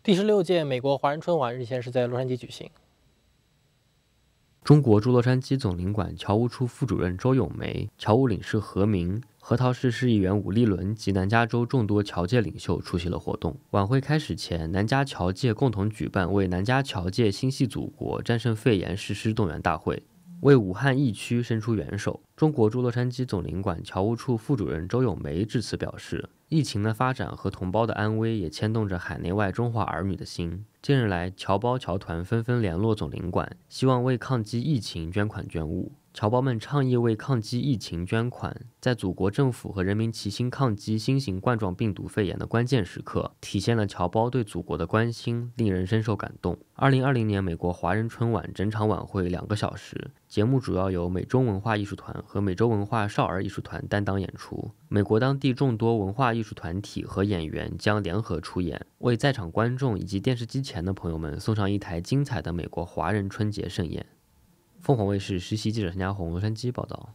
第十六届美国华人春晚日前是在洛杉矶举行。中国驻洛杉矶总领馆侨务处副主任周咏梅、侨务领事何明、核桃市市议员武立伦及南加州众多侨界领袖出席了活动。晚会开始前，南加侨界共同举办为南加侨界心系祖国、战胜肺炎实施动员大会，为武汉疫区伸出援手。中国驻洛杉矶总领馆侨务处副主任周永梅致辞表示，疫情的发展和同胞的安危也牵动着海内外中华儿女的心。近日来，侨胞侨团纷纷联络总领馆，希望为抗击疫情捐款捐物。侨胞们倡议为抗击疫情捐款，在祖国政府和人民齐心抗击新型冠状病毒肺炎的关键时刻，体现了侨胞对祖国的关心，令人深受感动。二零二零年美国华人春晚，整场晚会两个小时，节目主要由美中文化艺术团。和美洲文化少儿艺术团担当演出，美国当地众多文化艺术团体和演员将联合出演，为在场观众以及电视机前的朋友们送上一台精彩的美国华人春节盛宴。凤凰卫视实习记者陈家红，洛杉矶报道。